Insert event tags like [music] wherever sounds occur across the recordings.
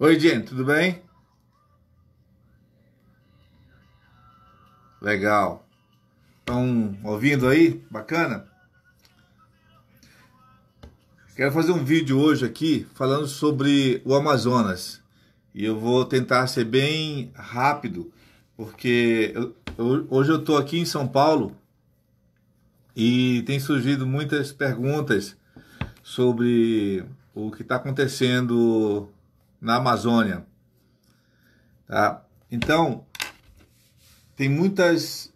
Oi, gente, tudo bem? Legal. Estão ouvindo aí? Bacana? Quero fazer um vídeo hoje aqui falando sobre o Amazonas. E eu vou tentar ser bem rápido, porque eu, eu, hoje eu estou aqui em São Paulo e tem surgido muitas perguntas sobre o que está acontecendo na Amazônia. Tá? Então, tem muitas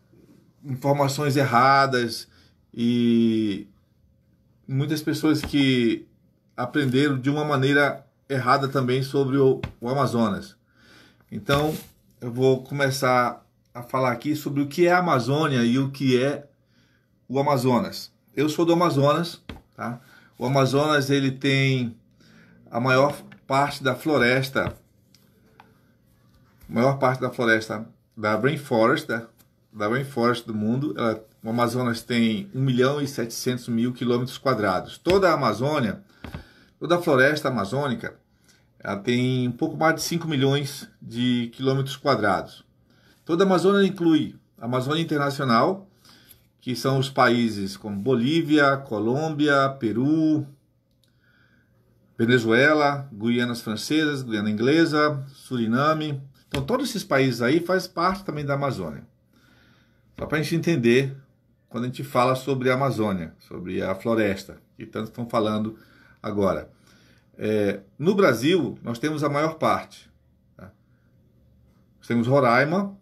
informações erradas e muitas pessoas que aprenderam de uma maneira errada também sobre o, o Amazonas. Então, eu vou começar a falar aqui sobre o que é a Amazônia e o que é o Amazonas. Eu sou do Amazonas, tá? O Amazonas ele tem a maior parte da floresta, maior parte da floresta da Rainforest, né? da, Rainforest do mundo, ela, o Amazonas tem 1 milhão e 700 mil quilômetros quadrados. Toda a Amazônia, toda a floresta amazônica, ela tem um pouco mais de 5 milhões de quilômetros quadrados. Toda a Amazônia inclui a Amazônia Internacional, que são os países como Bolívia, Colômbia, Peru, Venezuela, Guianas Francesas, Guiana Inglesa, Suriname. Então, todos esses países aí faz parte também da Amazônia. Só para a gente entender quando a gente fala sobre a Amazônia, sobre a floresta, que tanto estão falando agora. É, no Brasil, nós temos a maior parte. Tá? Nós temos Roraima,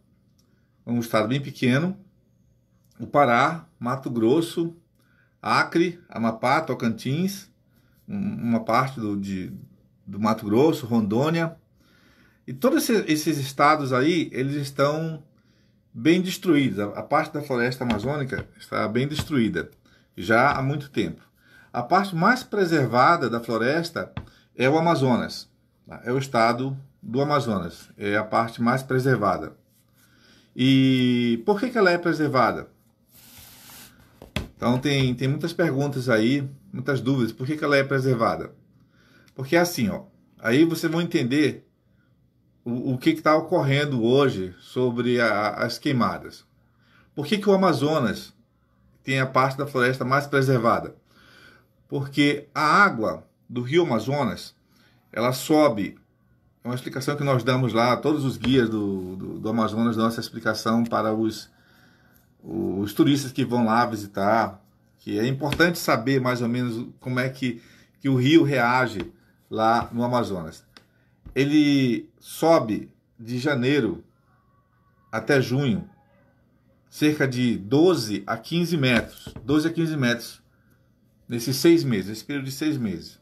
um estado bem pequeno, o Pará, Mato Grosso, Acre, Amapá, Tocantins, uma parte do, de, do Mato Grosso, Rondônia. E todos esses, esses estados aí, eles estão bem destruídos. A, a parte da floresta amazônica está bem destruída já há muito tempo. A parte mais preservada da floresta é o Amazonas, tá? é o estado do Amazonas, é a parte mais preservada. E por que, que ela é preservada? Então tem, tem muitas perguntas aí, muitas dúvidas. Por que, que ela é preservada? Porque é assim, ó. Aí vocês vão entender o, o que está ocorrendo hoje sobre a, as queimadas. Por que, que o Amazonas tem a parte da floresta mais preservada? Porque a água do rio Amazonas, ela sobe é uma explicação que nós damos lá, todos os guias do, do, do Amazonas dão essa explicação para os os turistas que vão lá visitar, que é importante saber mais ou menos como é que, que o rio reage lá no Amazonas. Ele sobe de janeiro até junho, cerca de 12 a 15 metros, 12 a 15 metros, nesses seis meses, nesse período de seis meses.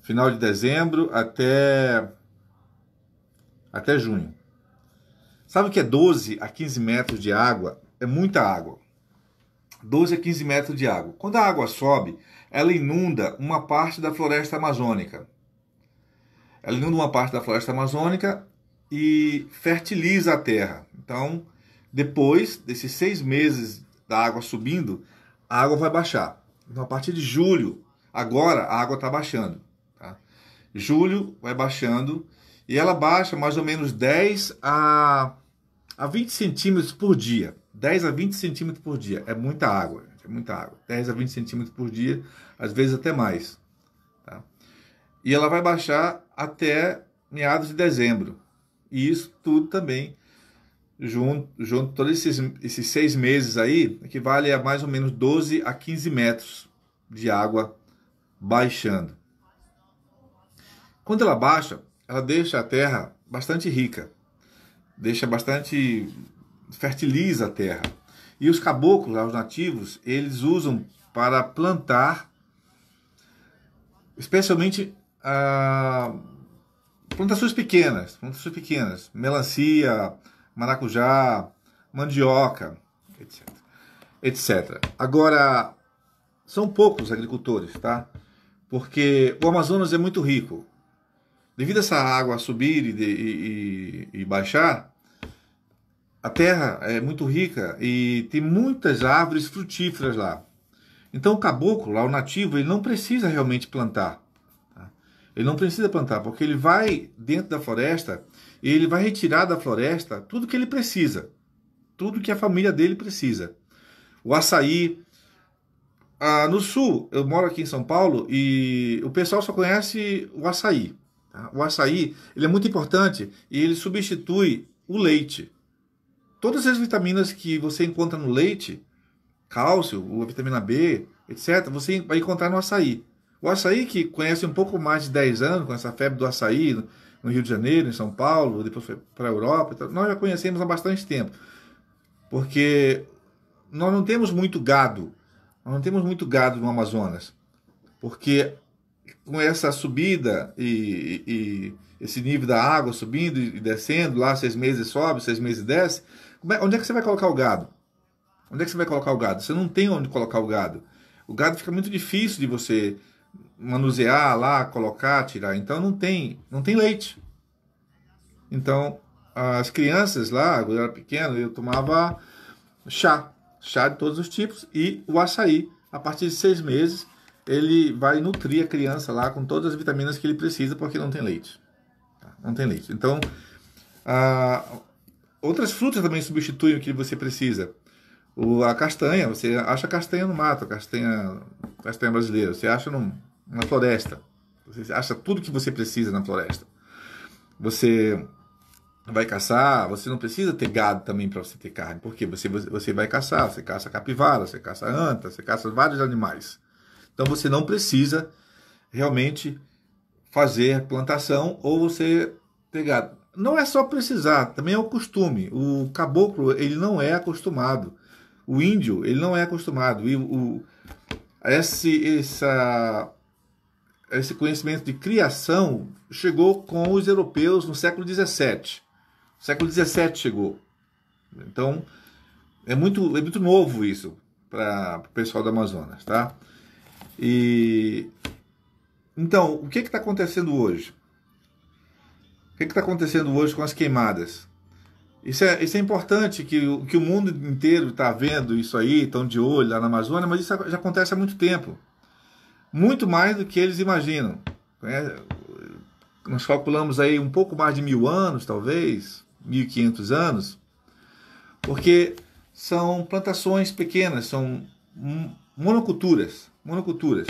Final de dezembro até, até junho. Sabe o que é 12 a 15 metros de água é muita água. 12 a 15 metros de água. Quando a água sobe, ela inunda uma parte da floresta amazônica. Ela inunda uma parte da floresta amazônica e fertiliza a terra. Então, depois desses seis meses da água subindo, a água vai baixar. Então, a partir de julho, agora a água está baixando. Tá? Julho vai baixando e ela baixa mais ou menos 10 a, a 20 centímetros por dia. 10 a 20 centímetros por dia. É muita água, é muita água. 10 a 20 centímetros por dia, às vezes até mais. Tá? E ela vai baixar até meados de dezembro. E isso tudo também, junto, junto todos esses, esses seis meses aí, equivale a mais ou menos 12 a 15 metros de água baixando. Quando ela baixa, ela deixa a terra bastante rica, deixa bastante fertiliza a terra. E os caboclos, os nativos, eles usam para plantar, especialmente ah, plantações pequenas, plantações pequenas, melancia, maracujá, mandioca, etc. etc. Agora, são poucos agricultores, tá? Porque o Amazonas é muito rico. Devido a essa água subir e, de, e, e baixar, a terra é muito rica e tem muitas árvores frutíferas lá. Então o caboclo, lá o nativo, ele não precisa realmente plantar. Tá? Ele não precisa plantar, porque ele vai dentro da floresta e ele vai retirar da floresta tudo que ele precisa, tudo que a família dele precisa. O açaí. Ah, no sul, eu moro aqui em São Paulo e o pessoal só conhece o açaí. Tá? O açaí ele é muito importante e ele substitui o leite todas as vitaminas que você encontra no leite, cálcio, a vitamina B, etc., você vai encontrar no açaí. O açaí, que conhece um pouco mais de 10 anos, com essa febre do açaí no Rio de Janeiro, em São Paulo, depois foi para a Europa, nós já conhecemos há bastante tempo. Porque nós não temos muito gado, nós não temos muito gado no Amazonas. Porque com essa subida e, e esse nível da água subindo e descendo, lá seis meses sobe, seis meses desce, onde é que você vai colocar o gado? Onde é que você vai colocar o gado? Você não tem onde colocar o gado. O gado fica muito difícil de você manusear lá, colocar, tirar. Então não tem, não tem leite. Então as crianças lá, quando eu era pequeno, eu tomava chá, chá de todos os tipos e o açaí. A partir de seis meses ele vai nutrir a criança lá com todas as vitaminas que ele precisa porque não tem leite. Tá? Não tem leite. Então Outras frutas também substituem o que você precisa. O, a castanha, você acha castanha no mato, castanha, castanha brasileira, você acha na floresta. Você acha tudo que você precisa na floresta. Você vai caçar, você não precisa ter gado também para você ter carne, porque você, você vai caçar, você caça capivara, você caça anta, você caça vários animais. Então você não precisa realmente fazer plantação ou você ter gado não é só precisar, também é o costume. O caboclo, ele não é acostumado. O índio, ele não é acostumado. E o, esse, essa, esse conhecimento de criação chegou com os europeus no século XVII. O século XVII chegou. Então, é muito, é muito novo isso para o pessoal do Amazonas, tá? E então, o que está acontecendo hoje? O que está acontecendo hoje com as queimadas? Isso é, isso é importante que, que o mundo inteiro está vendo isso aí, estão de olho lá na Amazônia, mas isso já acontece há muito tempo. Muito mais do que eles imaginam. É, nós calculamos aí um pouco mais de mil anos, talvez, 1.500 anos, porque são plantações pequenas, são monoculturas, monoculturas.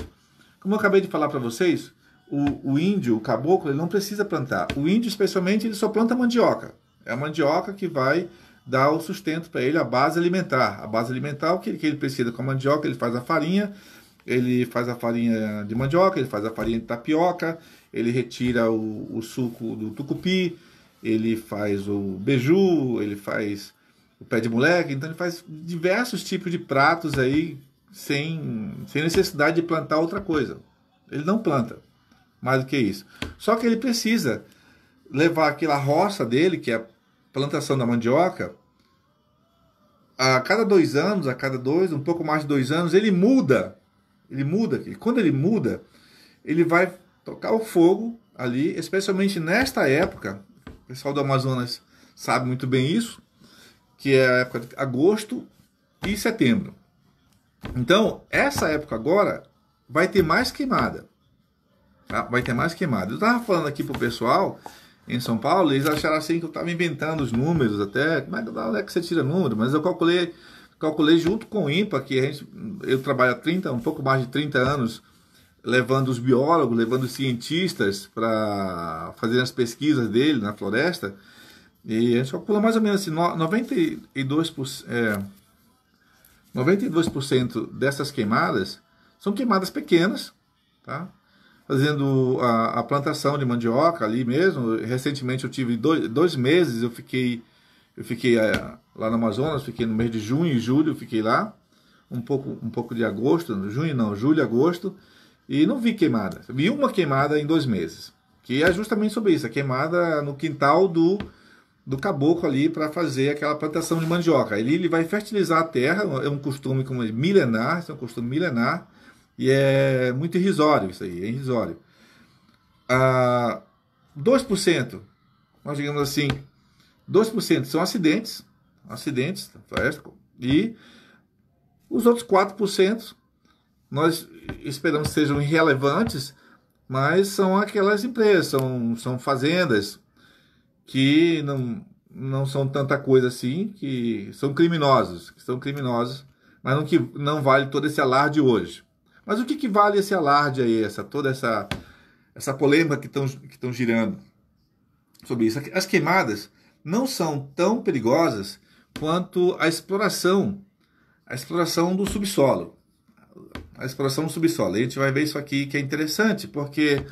Como eu acabei de falar para vocês, o, o índio, o caboclo, ele não precisa plantar. O índio, especialmente, ele só planta mandioca. É a mandioca que vai dar o sustento para ele, a base alimentar. A base alimentar, o que, que ele precisa com a mandioca, ele faz a farinha, ele faz a farinha de mandioca, ele faz a farinha de tapioca, ele retira o, o suco do tucupi, ele faz o beiju, ele faz o pé de moleque, então ele faz diversos tipos de pratos aí sem, sem necessidade de plantar outra coisa. Ele não planta mais do que isso. Só que ele precisa levar aquela roça dele, que é a plantação da mandioca, a cada dois anos, a cada dois, um pouco mais de dois anos, ele muda. Ele muda. E quando ele muda, ele vai tocar o fogo ali, especialmente nesta época. O pessoal do Amazonas sabe muito bem isso, que é a época de agosto e setembro. Então, essa época agora vai ter mais queimada. Ah, vai ter mais queimadas. Eu estava falando aqui pro pessoal em São Paulo, eles acharam assim que eu estava inventando os números até. como é que você tira número? Mas eu calculei, calculei junto com o IMPA que a gente, eu trabalho há 30, um pouco mais de 30 anos, levando os biólogos, levando os cientistas para fazer as pesquisas dele na floresta. E a gente calcula mais ou menos assim, 92%, é, 92 dessas queimadas são queimadas pequenas, tá? fazendo a, a, plantação de mandioca ali mesmo. Recentemente eu tive dois, dois meses, eu fiquei, eu fiquei é, lá no Amazonas, fiquei no mês de junho e julho, fiquei lá. Um pouco, um pouco de agosto, junho não, julho, agosto. E não vi queimada. Vi uma queimada em dois meses. Que é justamente sobre isso, a queimada no quintal do, do caboclo ali para fazer aquela plantação de mandioca. Ele, ele vai fertilizar a terra, é um costume como milenar, é um costume milenar e é muito irrisório isso aí, é irrisório. Ah, 2%, nós digamos assim, 2% são acidentes, acidentes, tá e os outros 4% nós esperamos que sejam irrelevantes, mas são aquelas empresas, são, são fazendas que não, não são tanta coisa assim, que são criminosos, que são criminosos, mas não, que, não vale todo esse alarde hoje. Mas o que, que vale esse alarde aí, essa, toda essa, essa polêmica que estão que girando sobre isso? As queimadas não são tão perigosas quanto a exploração, a exploração do subsolo. A exploração do subsolo. E a gente vai ver isso aqui que é interessante, porque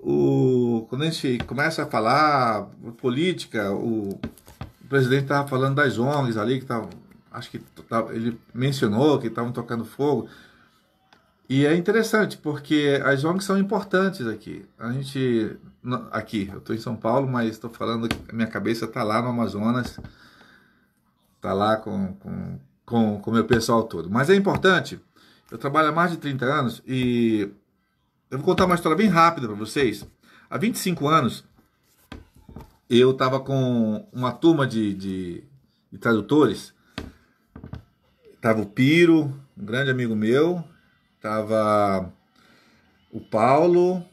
o, quando a gente começa a falar política, o, o presidente estava falando das ONGs ali, que tava, acho que tava, tá, ele mencionou que estavam tocando fogo. E é interessante, porque as ONGs são importantes aqui. A gente. Aqui, eu estou em São Paulo, mas estou falando que minha cabeça está lá no Amazonas, está lá com o com, com, com meu pessoal todo. Mas é importante, eu trabalho há mais de 30 anos e eu vou contar uma história bem rápida para vocês. Há 25 anos, eu estava com uma turma de, de, de tradutores. Estava o Piro, um grande amigo meu, Tava o Paulo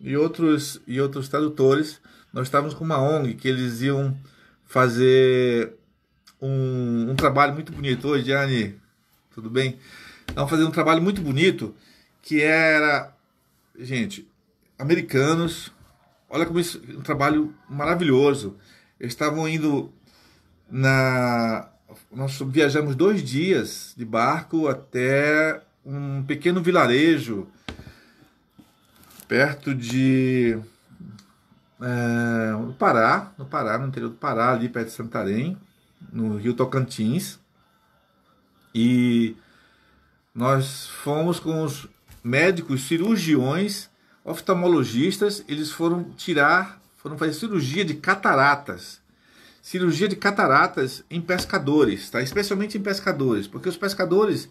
e outros e outros tradutores. Nós estávamos com uma ONG que eles iam fazer um, um trabalho muito bonito. Oi, Diane, tudo bem? Estavam fazendo um trabalho muito bonito que era, gente, americanos. Olha como isso, um trabalho maravilhoso. Eles estavam indo na nós viajamos dois dias de barco até um pequeno vilarejo perto de é, no Pará, no Pará, no interior do Pará, ali perto de Santarém, no Rio Tocantins. E nós fomos com os médicos, cirurgiões, oftalmologistas, eles foram tirar, foram fazer cirurgia de cataratas. Cirurgia de cataratas em pescadores, tá? Especialmente em pescadores, porque os pescadores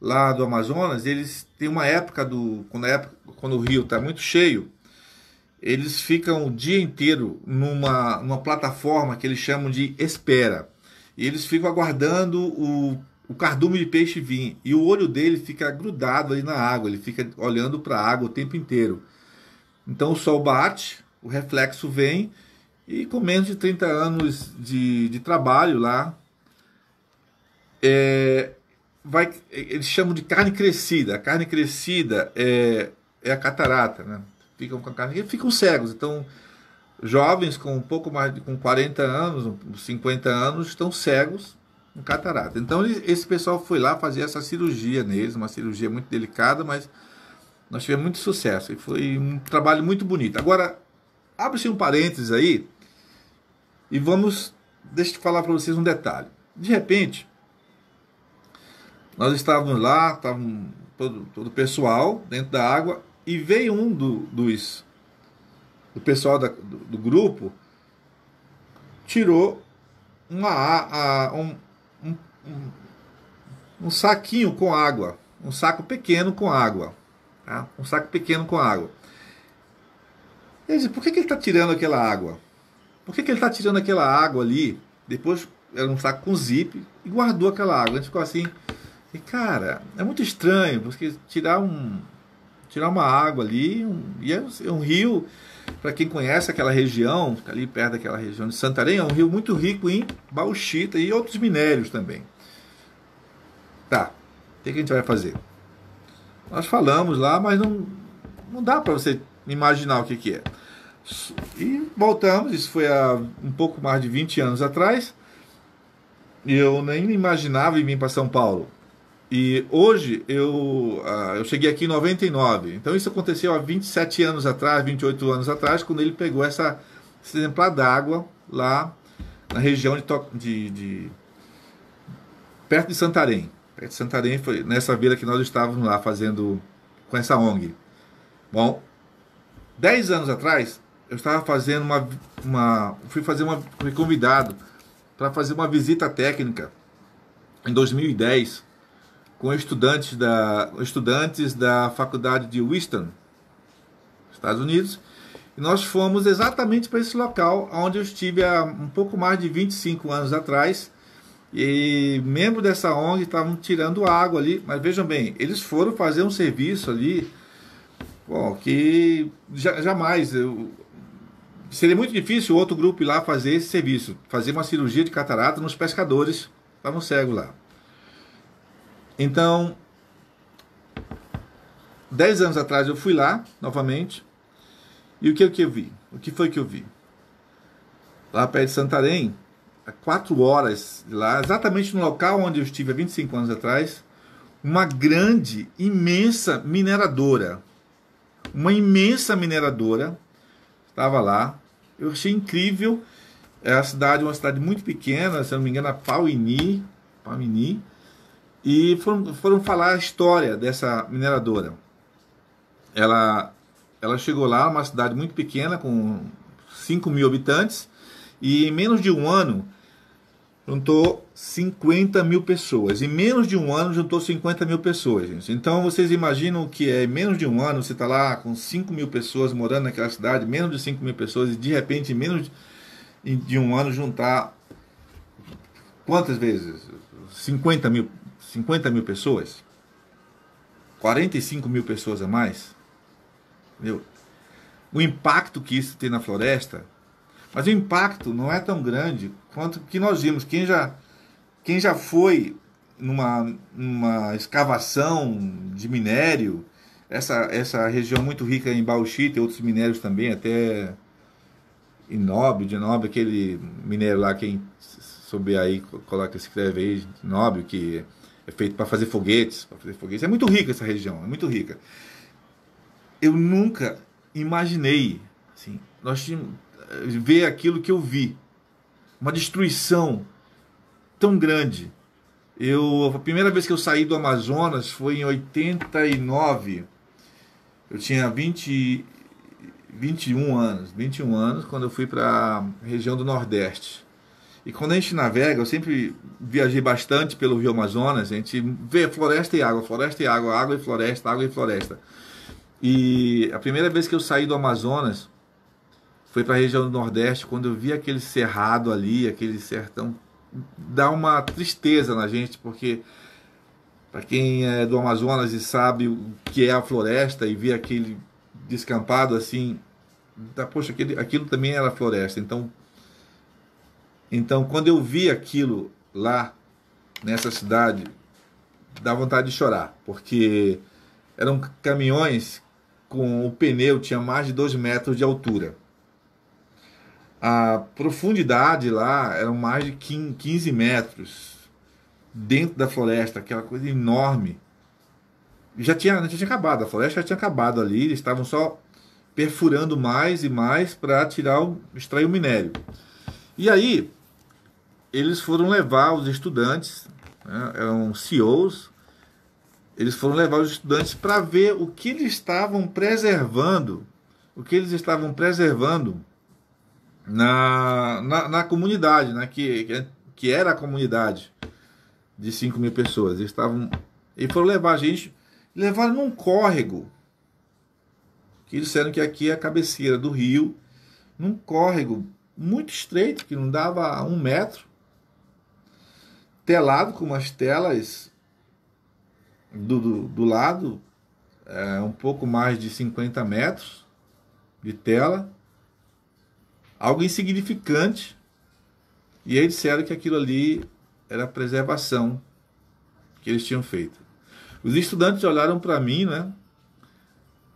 lá do Amazonas, eles têm uma época do quando, época, quando o rio está muito cheio, eles ficam o dia inteiro numa, numa plataforma que eles chamam de espera. E eles ficam aguardando o, o cardume de peixe vir. E o olho dele fica grudado ali na água, ele fica olhando para a água o tempo inteiro. Então o sol bate, o reflexo vem, e com menos de 30 anos de, de trabalho lá, é, vai, eles chamam de carne crescida. A carne crescida é, é a catarata, né? Ficam com a carne, ficam cegos. Então, jovens com um pouco mais de com 40 anos, 50 anos, estão cegos com catarata. Então, esse pessoal foi lá fazer essa cirurgia neles, uma cirurgia muito delicada, mas nós tivemos muito sucesso e foi um trabalho muito bonito. Agora, abre-se um parênteses aí e vamos, deixa eu falar para vocês um detalhe. De repente, nós estávamos lá, estávamos todo, todo o pessoal dentro da água e veio um do, dos do pessoal da, do, do, grupo tirou uma, a, um, um, um, um, saquinho com água, um saco pequeno com água, tá? um saco pequeno com água. Ele disse, por que, que ele está tirando aquela água? Por que, que ele está tirando aquela água ali? Depois era um saco com zip e guardou aquela água. A gente ficou assim, e cara, é muito estranho, porque tirar um tirar uma água ali, um, e é um é rio para quem conhece aquela região, ali perto daquela região de Santarém, é um rio muito rico em bauxita e outros minérios também. Tá. O que a gente vai fazer? Nós falamos lá, mas não não dá para você imaginar o que que é. E voltamos, isso foi há um pouco mais de 20 anos atrás. E eu nem imaginava em vir para São Paulo. E hoje eu, ah, eu cheguei aqui em 99. Então isso aconteceu há 27 anos atrás, 28 anos atrás, quando ele pegou essa, esse exemplar d'água lá na região de, de, de, perto de Santarém. Perto de Santarém foi nessa vila que nós estávamos lá fazendo com essa ONG. Bom, 10 anos atrás eu estava fazendo uma, uma fui fazer uma fui convidado para fazer uma visita técnica em 2010 com estudantes da, estudantes da faculdade de Winston, Estados Unidos, e nós fomos exatamente para esse local onde eu estive há um pouco mais de 25 anos atrás. E membro dessa ONG estavam tirando água ali, mas vejam bem, eles foram fazer um serviço ali, bom, que já, jamais eu, seria muito difícil outro grupo ir lá fazer esse serviço, fazer uma cirurgia de catarata nos pescadores, estavam cegos lá. Então, dez anos atrás eu fui lá novamente. E o que, é que eu vi? O que foi que eu vi? Lá perto de Santarém, a quatro horas lá, exatamente no local onde eu estive há 25 anos atrás, uma grande, imensa mineradora. Uma imensa mineradora estava lá. Eu achei incrível. É a cidade, uma cidade muito pequena, se eu não me engano, a Pauini. Pauini e foram, foram falar a história dessa mineradora. Ela, ela chegou lá, uma cidade muito pequena, com 5 mil habitantes, e em menos de um ano juntou 50 mil pessoas. Em menos de um ano juntou 50 mil pessoas, gente. Então vocês imaginam que é em menos de um ano você está lá com 5 mil pessoas morando naquela cidade, menos de 5 mil pessoas, e de repente em menos de um ano juntar quantas vezes? 50 mil 50 mil pessoas, 45 mil pessoas a mais, entendeu? O impacto que isso tem na floresta, mas o impacto não é tão grande quanto que nós vimos. Quem já, quem já foi numa, numa escavação de minério, essa, essa região muito rica em bauxita e outros minérios também, até Inóbio, de Inóbio, aquele minério lá, quem souber aí, coloca, escreve aí, Inóbio, que é feito para fazer foguetes, para fazer foguetes. É muito rica essa região, é muito rica. Eu nunca imaginei, assim, nós eh, ver aquilo que eu vi, uma destruição tão grande. Eu a primeira vez que eu saí do Amazonas foi em 89. Eu tinha 20 21 anos, 21 anos quando eu fui para a região do Nordeste. E quando a gente navega, eu sempre viajei bastante pelo Rio Amazonas, a gente vê floresta e água, floresta e água, água e floresta, água e floresta. E a primeira vez que eu saí do Amazonas foi para a região do Nordeste, quando eu vi aquele cerrado ali, aquele sertão, dá uma tristeza na gente, porque para quem é do Amazonas e sabe o que é a floresta e vê aquele descampado assim, dá poxa, aquele, aquilo também era floresta. Então, então, quando eu vi aquilo lá nessa cidade, dá vontade de chorar, porque eram caminhões com o pneu tinha mais de 2 metros de altura. A profundidade lá eram mais de 15 metros dentro da floresta, aquela coisa enorme. Já tinha, já tinha acabado, a floresta já tinha acabado ali, eles estavam só perfurando mais e mais para tirar o, extrair o minério. E aí, eles foram levar os estudantes, né, eram CEOs, eles foram levar os estudantes para ver o que eles estavam preservando, o que eles estavam preservando na, na, na comunidade, né, que, que era a comunidade de 5 mil pessoas. Eles estavam. E foram levar a gente, levaram num córrego. Que disseram que aqui é a cabeceira do rio, num córrego muito estreito, que não dava um metro telado com umas telas do, do, do lado, é, um pouco mais de 50 metros de tela, algo insignificante, e aí disseram que aquilo ali era preservação que eles tinham feito. Os estudantes olharam para mim, né?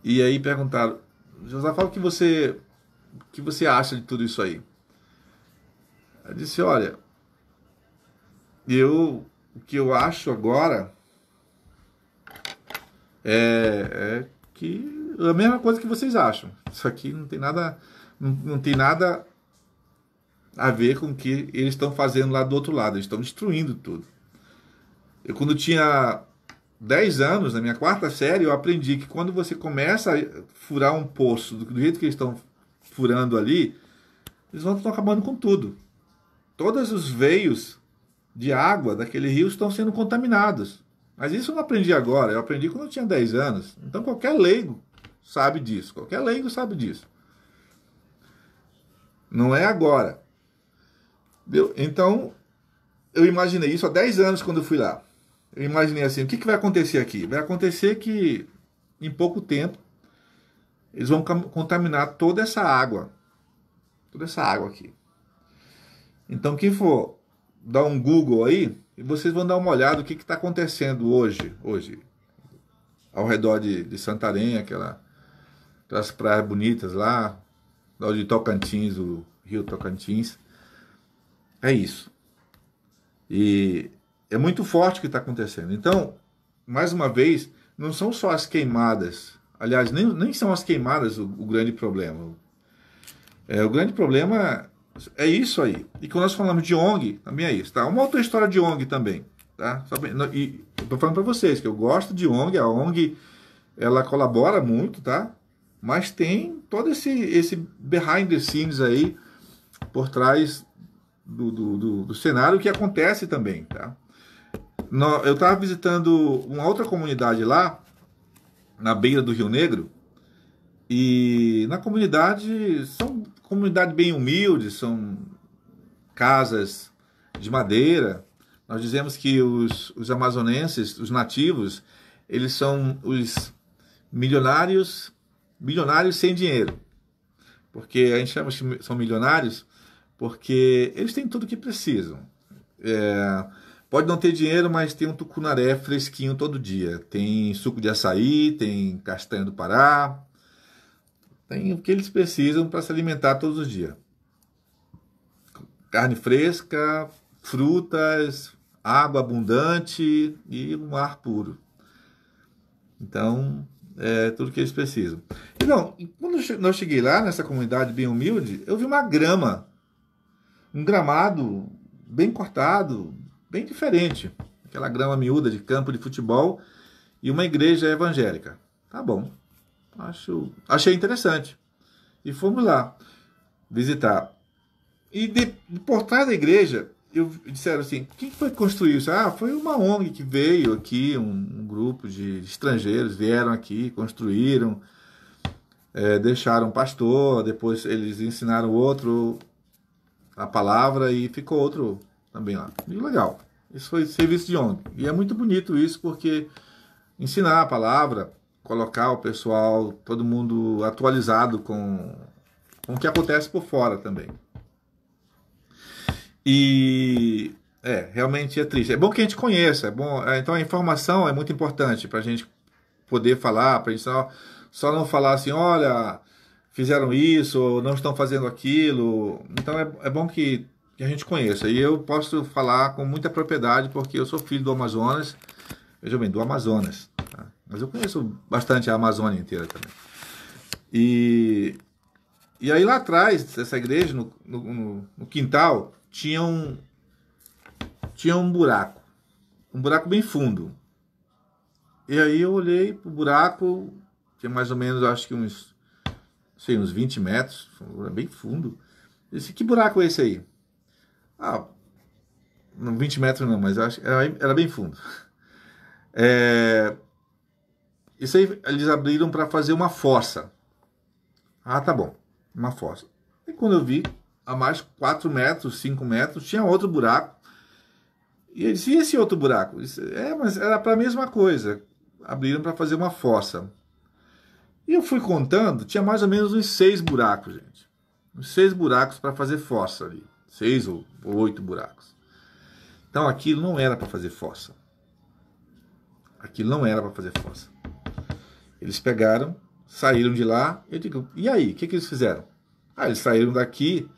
E aí perguntaram: Josafá, o que você, o que você acha de tudo isso aí? Eu disse: Olha, eu o que eu acho agora é, é, que é a mesma coisa que vocês acham. Isso aqui não tem nada não, não tem nada a ver com o que eles estão fazendo lá do outro lado. Eles estão destruindo tudo. Eu quando tinha 10 anos, na minha quarta série, eu aprendi que quando você começa a furar um poço do jeito que eles estão furando ali, eles vão estão acabando com tudo. Todos os veios de água daquele rio estão sendo contaminados. Mas isso eu não aprendi agora, eu aprendi quando eu tinha 10 anos. Então qualquer leigo sabe disso, qualquer leigo sabe disso. Não é agora. Entendeu? Então, eu imaginei isso há 10 anos quando eu fui lá. Eu imaginei assim, o que, que vai acontecer aqui? Vai acontecer que em pouco tempo eles vão contaminar toda essa água. Toda essa água aqui. Então quem for dar um Google aí e vocês vão dar uma olhada o que está acontecendo hoje, hoje ao redor de, de Santarém, aquela, aquelas praias bonitas lá, lá de Tocantins, o Rio Tocantins. É isso. E é muito forte o que está acontecendo. Então, mais uma vez, não são só as queimadas. Aliás, nem, nem são as queimadas o, o grande problema. É, o grande problema é isso aí. E quando nós falamos de ONG, também é isso, tá? Uma outra história de ONG também, tá? E estou falando para vocês que eu gosto de ONG, a ONG ela colabora muito, tá? Mas tem todo esse esse behind the scenes aí por trás do, do, do, do cenário que acontece também, tá? eu estava visitando uma outra comunidade lá, na beira do Rio Negro, e na comunidade são comunidade bem humilde, são casas de madeira. Nós dizemos que os, os amazonenses, os nativos, eles são os milionários, milionários sem dinheiro. Porque a gente chama que são milionários porque eles têm tudo que precisam. É, pode não ter dinheiro, mas tem um tucunaré fresquinho todo dia. Tem suco de açaí, tem castanha do Pará, tem o que eles precisam para se alimentar todos os dias. Carne fresca, frutas, água abundante e um ar puro. Então, é tudo que eles precisam. Então, quando eu cheguei lá, nessa comunidade bem humilde, eu vi uma grama, um gramado bem cortado, bem diferente. Aquela grama miúda de campo de futebol e uma igreja evangélica. Tá bom. Acho, achei interessante. E fomos lá visitar. E de, por trás da igreja, eu disseram assim: quem foi que construir isso? Ah, foi uma ONG que veio aqui, um, um grupo de estrangeiros vieram aqui, construíram, é, deixaram um pastor, depois eles ensinaram outro a palavra e ficou outro também lá. E legal. Isso foi serviço de ONG. E é muito bonito isso porque ensinar a palavra colocar o pessoal, todo mundo atualizado com, com o que acontece por fora também. E é, realmente é triste. É bom que a gente conheça, é bom. É, então a informação é muito importante para a gente poder falar, para a gente só, só não falar assim, olha, fizeram isso, ou não estão fazendo aquilo. Então é, é bom que, que a gente conheça. E eu posso falar com muita propriedade, porque eu sou filho do Amazonas, veja bem, do Amazonas. Tá? Mas eu conheço bastante a Amazônia inteira também. E, e aí lá atrás, dessa igreja, no, no, no quintal, tinha um, tinha um buraco. Um buraco bem fundo. E aí eu olhei pro buraco, tinha mais ou menos, acho que uns, sei, uns 20 metros, bem fundo. Eu disse, que buraco é esse aí? Ah, não 20 metros não, mas acho, era, era bem fundo. [laughs] É, isso aí eles abriram para fazer uma força. Ah, tá bom, uma força. E quando eu vi, a mais 4 metros, 5 metros, tinha outro buraco. E eu disse, e esse outro buraco? Disse, é, mas era para a mesma coisa. Abriram para fazer uma força. E eu fui contando, tinha mais ou menos uns seis buracos, gente. Uns seis buracos para fazer força ali. Seis ou oito buracos. Então aquilo não era para fazer força. Aquilo não era para fazer força. Eles pegaram, saíram de lá. Eu digo, e aí? O que, que eles fizeram? Ah, eles saíram daqui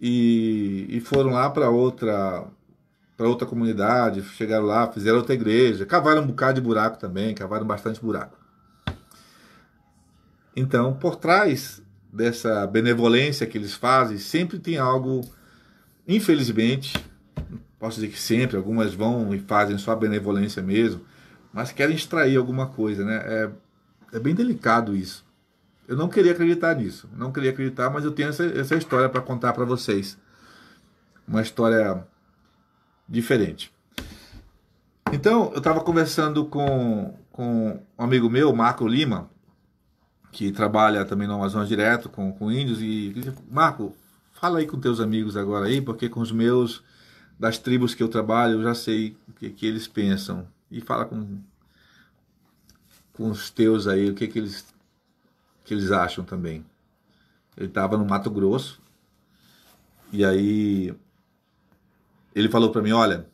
e, e foram lá para outra para outra comunidade, chegaram lá, fizeram outra igreja, cavaram um bocado de buraco também, cavaram bastante buraco. Então, por trás dessa benevolência que eles fazem, sempre tem algo, infelizmente, posso dizer que sempre, algumas vão e fazem só a benevolência mesmo, mas querem extrair alguma coisa, né? É, é bem delicado isso. Eu não queria acreditar nisso, não queria acreditar, mas eu tenho essa, essa história para contar para vocês. Uma história diferente. Então, eu estava conversando com, com um amigo meu, Marco Lima, que trabalha também no Amazonas direto com, com índios, e disse, Marco, fala aí com teus amigos agora aí, porque com os meus, das tribos que eu trabalho, eu já sei o que, que eles pensam. E fala com com os teus aí, o que, que, eles, que eles acham também. Ele estava no Mato Grosso e aí ele falou para mim: olha,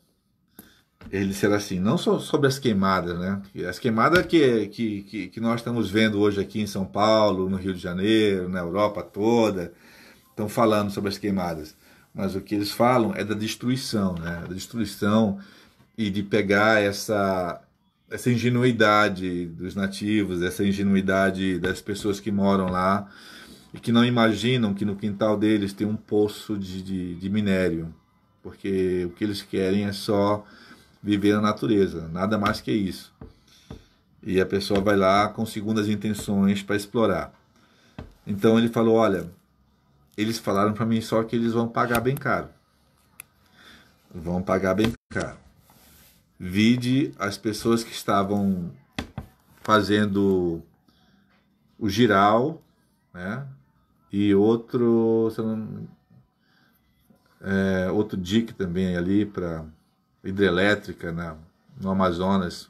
ele será assim, não só sobre as queimadas, né? As queimadas que, que, que, que nós estamos vendo hoje aqui em São Paulo, no Rio de Janeiro, na Europa toda, estão falando sobre as queimadas. Mas o que eles falam é da destruição, né? Da destruição e de pegar essa essa ingenuidade dos nativos, essa ingenuidade das pessoas que moram lá e que não imaginam que no quintal deles tem um poço de, de, de minério, porque o que eles querem é só viver na natureza, nada mais que isso. E a pessoa vai lá com segundas intenções para explorar. Então ele falou: Olha, eles falaram para mim só que eles vão pagar bem caro. Vão pagar bem caro. Vide as pessoas que estavam fazendo o giral, né? E outro, não, é, outro dique também ali para hidrelétrica na, né? no Amazonas.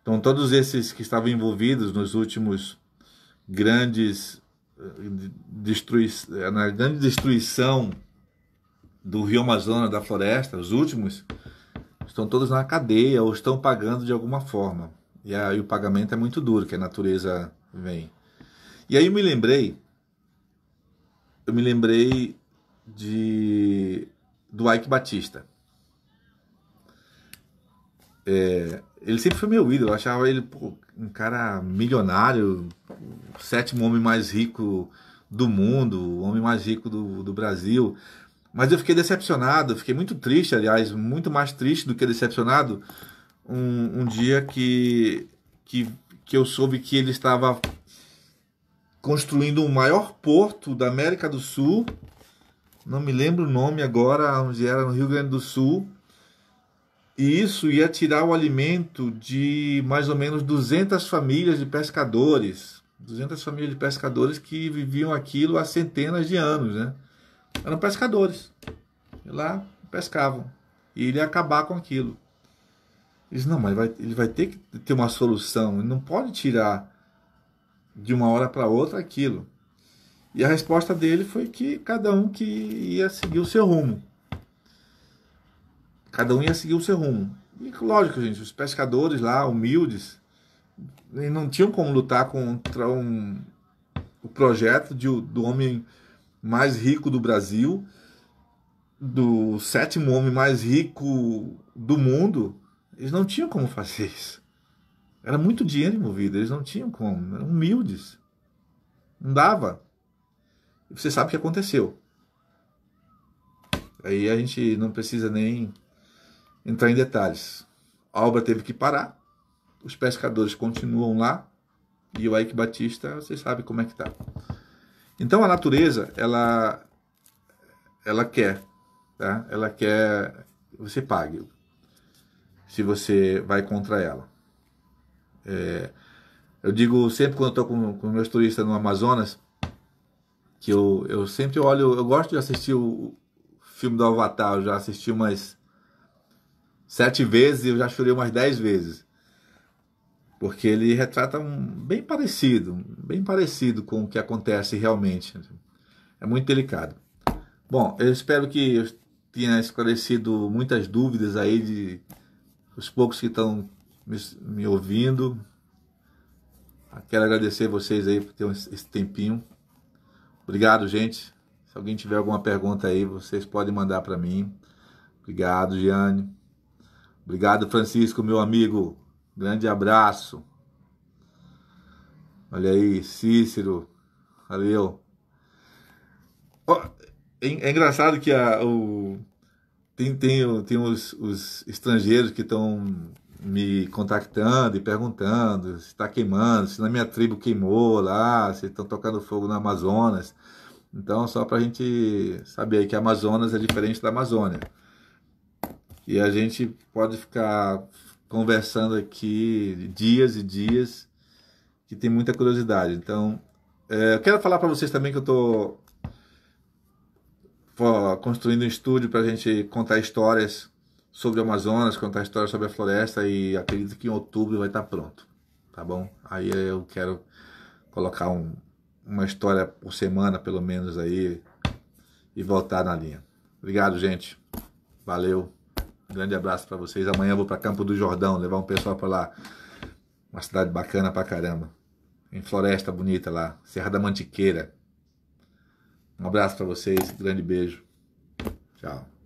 Então, todos esses que estavam envolvidos nos últimos grandes eh, destrui, eh, na grande destruição do Rio Amazonas, da floresta, os últimos, estão todos na cadeia ou estão pagando de alguma forma. E aí o pagamento é muito duro, que a natureza vem. E aí eu me lembrei, eu me lembrei de do Ike Batista. É, ele sempre foi meu ídolo, eu achava ele pô, um cara milionário, o sétimo homem mais rico do mundo, o homem mais rico do, do Brasil. Mas eu fiquei decepcionado, fiquei muito triste, aliás, muito mais triste do que decepcionado, um, um dia que, que, que eu soube que ele estava construindo o maior porto da América do Sul. Não me lembro o nome agora, onde era, no Rio Grande do Sul. E isso ia tirar o alimento de mais ou menos 200 famílias de pescadores. 200 famílias de pescadores que viviam aquilo há centenas de anos, né? eram pescadores. E lá pescavam. E ele ia acabar com aquilo. ele Diz, não, mas vai, ele vai ter que ter uma solução. Ele não pode tirar de uma hora para outra aquilo. E a resposta dele foi que cada um que ia seguir o seu rumo. Cada um ia seguir o seu rumo. E lógico, gente, os pescadores lá, humildes, não tinham como lutar contra um, o projeto de, do homem mais rico do Brasil, do sétimo homem mais rico do mundo, eles não tinham como fazer isso. Era muito dinheiro envolvido, eles não tinham como, eram humildes. Não dava. E você sabe o que aconteceu. Aí a gente não precisa nem entrar em detalhes. A obra teve que parar, os pescadores continuam lá, e o Ike Batista, vocês sabem como é que tá. Então a natureza, ela ela quer, tá? Ela quer que você pague se você vai contra ela. É, eu digo sempre quando estou com, com meus turistas no Amazonas que eu, eu sempre olho, eu gosto de assistir o filme do Avatar, eu já assisti umas sete vezes e eu já chorei umas dez vezes porque ele retrata um bem parecido, bem parecido com o que acontece realmente. Né? É muito delicado. Bom, eu espero que eu tenha esclarecido muitas dúvidas aí de os poucos que estão me, me ouvindo. Quero agradecer vocês aí por ter esse tempinho. Obrigado, gente. Se alguém tiver alguma pergunta aí, vocês podem mandar para mim. Obrigado, Giane. Obrigado, Francisco, meu amigo. Grande abraço. Olha aí, Cícero. Valeu. Oh, é, engraçado que a, o, tem, tem, tem os, os estrangeiros que estão me contactando e perguntando se está queimando, se na minha tribo queimou lá, se estão tocando fogo no Amazonas. Então, só para a gente saber que Amazonas é diferente da Amazônia. E a gente pode ficar conversando aqui dias e dias, que tem muita curiosidade. Então, é, eu quero falar para vocês também que eu estou construindo um estúdio para a gente contar histórias sobre o Amazonas, contar histórias sobre a floresta e acredito que em outubro vai estar tá pronto, tá bom? Aí eu quero colocar um, uma história por semana, pelo menos aí, e voltar na linha. Obrigado, gente. Valeu grande abraço para vocês. Amanhã eu vou para Campo do Jordão, levar um pessoal para lá. Uma cidade bacana pra caramba. Em floresta bonita lá, Serra da Mantiqueira. Um abraço para vocês, grande beijo. Tchau.